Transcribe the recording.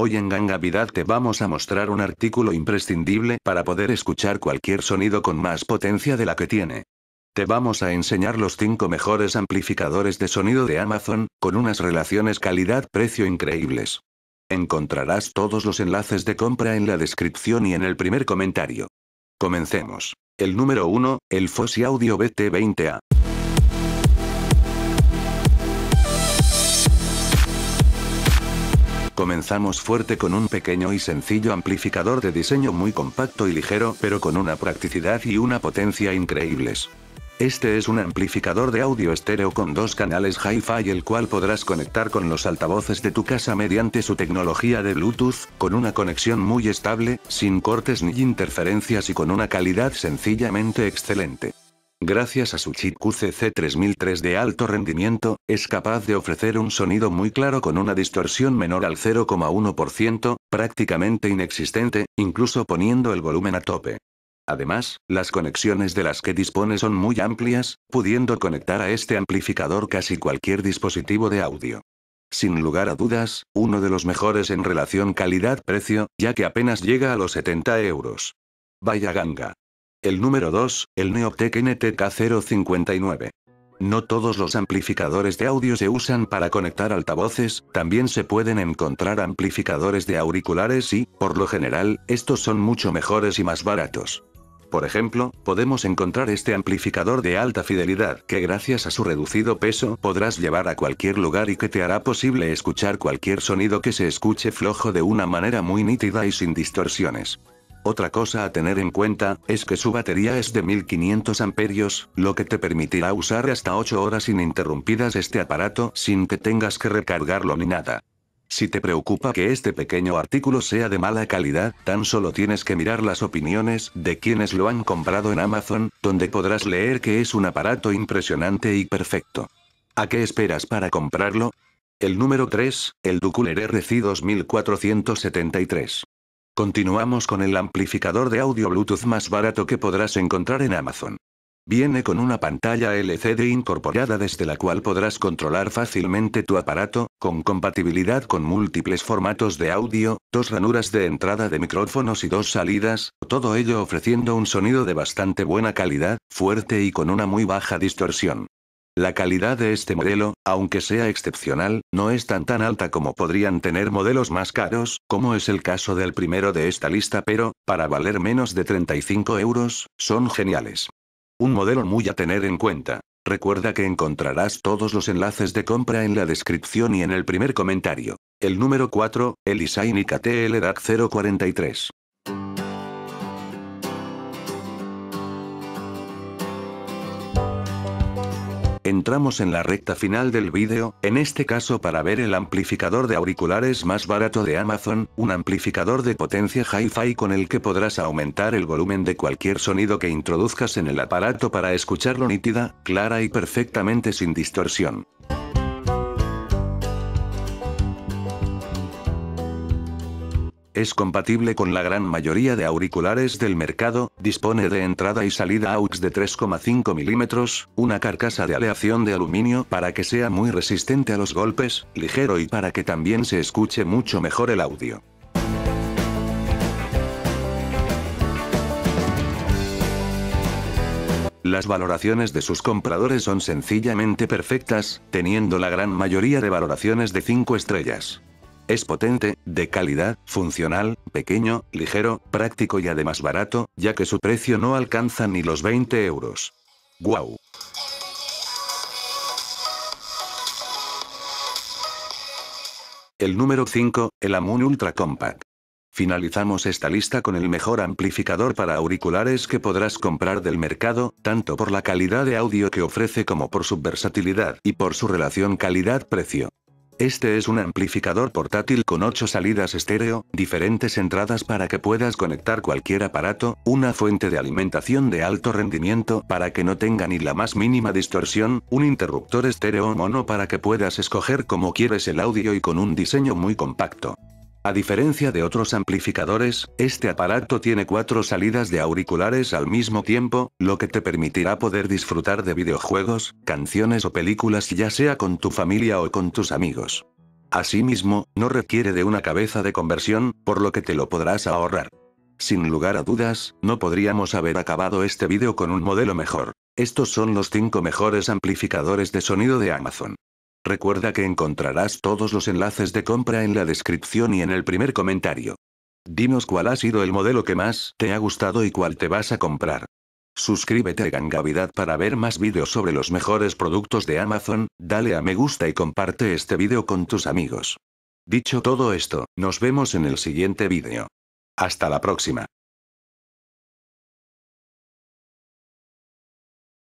Hoy en Gangavidad te vamos a mostrar un artículo imprescindible para poder escuchar cualquier sonido con más potencia de la que tiene. Te vamos a enseñar los 5 mejores amplificadores de sonido de Amazon, con unas relaciones calidad-precio increíbles. Encontrarás todos los enlaces de compra en la descripción y en el primer comentario. Comencemos. El número 1, el Fossi Audio BT20A. Comenzamos fuerte con un pequeño y sencillo amplificador de diseño muy compacto y ligero, pero con una practicidad y una potencia increíbles. Este es un amplificador de audio estéreo con dos canales hi-fi el cual podrás conectar con los altavoces de tu casa mediante su tecnología de Bluetooth, con una conexión muy estable, sin cortes ni interferencias y con una calidad sencillamente excelente. Gracias a su chip QCC3003 de alto rendimiento, es capaz de ofrecer un sonido muy claro con una distorsión menor al 0,1%, prácticamente inexistente, incluso poniendo el volumen a tope. Además, las conexiones de las que dispone son muy amplias, pudiendo conectar a este amplificador casi cualquier dispositivo de audio. Sin lugar a dudas, uno de los mejores en relación calidad-precio, ya que apenas llega a los 70 euros. Vaya ganga. El número 2, el Neotec NTK059. No todos los amplificadores de audio se usan para conectar altavoces, también se pueden encontrar amplificadores de auriculares y, por lo general, estos son mucho mejores y más baratos. Por ejemplo, podemos encontrar este amplificador de alta fidelidad que gracias a su reducido peso podrás llevar a cualquier lugar y que te hará posible escuchar cualquier sonido que se escuche flojo de una manera muy nítida y sin distorsiones. Otra cosa a tener en cuenta, es que su batería es de 1500 amperios, lo que te permitirá usar hasta 8 horas ininterrumpidas este aparato sin que tengas que recargarlo ni nada. Si te preocupa que este pequeño artículo sea de mala calidad, tan solo tienes que mirar las opiniones de quienes lo han comprado en Amazon, donde podrás leer que es un aparato impresionante y perfecto. ¿A qué esperas para comprarlo? El número 3, el Duculer RC 2473. Continuamos con el amplificador de audio Bluetooth más barato que podrás encontrar en Amazon. Viene con una pantalla LCD incorporada desde la cual podrás controlar fácilmente tu aparato, con compatibilidad con múltiples formatos de audio, dos ranuras de entrada de micrófonos y dos salidas, todo ello ofreciendo un sonido de bastante buena calidad, fuerte y con una muy baja distorsión. La calidad de este modelo, aunque sea excepcional, no es tan tan alta como podrían tener modelos más caros, como es el caso del primero de esta lista pero, para valer menos de 35 euros, son geniales. Un modelo muy a tener en cuenta. Recuerda que encontrarás todos los enlaces de compra en la descripción y en el primer comentario. El número 4, Elisain y 043. Entramos en la recta final del vídeo, en este caso para ver el amplificador de auriculares más barato de Amazon, un amplificador de potencia hi-fi con el que podrás aumentar el volumen de cualquier sonido que introduzcas en el aparato para escucharlo nítida, clara y perfectamente sin distorsión. es compatible con la gran mayoría de auriculares del mercado, dispone de entrada y salida AUX de 3,5 milímetros, una carcasa de aleación de aluminio para que sea muy resistente a los golpes, ligero y para que también se escuche mucho mejor el audio. Las valoraciones de sus compradores son sencillamente perfectas, teniendo la gran mayoría de valoraciones de 5 estrellas. Es potente, de calidad, funcional, pequeño, ligero, práctico y además barato, ya que su precio no alcanza ni los 20 euros. ¡Guau! El número 5, el Amun Ultra Compact. Finalizamos esta lista con el mejor amplificador para auriculares que podrás comprar del mercado, tanto por la calidad de audio que ofrece como por su versatilidad y por su relación calidad-precio. Este es un amplificador portátil con 8 salidas estéreo, diferentes entradas para que puedas conectar cualquier aparato, una fuente de alimentación de alto rendimiento para que no tenga ni la más mínima distorsión, un interruptor estéreo o mono para que puedas escoger como quieres el audio y con un diseño muy compacto. A diferencia de otros amplificadores, este aparato tiene cuatro salidas de auriculares al mismo tiempo, lo que te permitirá poder disfrutar de videojuegos, canciones o películas ya sea con tu familia o con tus amigos. Asimismo, no requiere de una cabeza de conversión, por lo que te lo podrás ahorrar. Sin lugar a dudas, no podríamos haber acabado este vídeo con un modelo mejor. Estos son los 5 mejores amplificadores de sonido de Amazon. Recuerda que encontrarás todos los enlaces de compra en la descripción y en el primer comentario. Dinos cuál ha sido el modelo que más te ha gustado y cuál te vas a comprar. Suscríbete a Gangavidad para ver más vídeos sobre los mejores productos de Amazon, dale a me gusta y comparte este vídeo con tus amigos. Dicho todo esto, nos vemos en el siguiente vídeo. Hasta la próxima.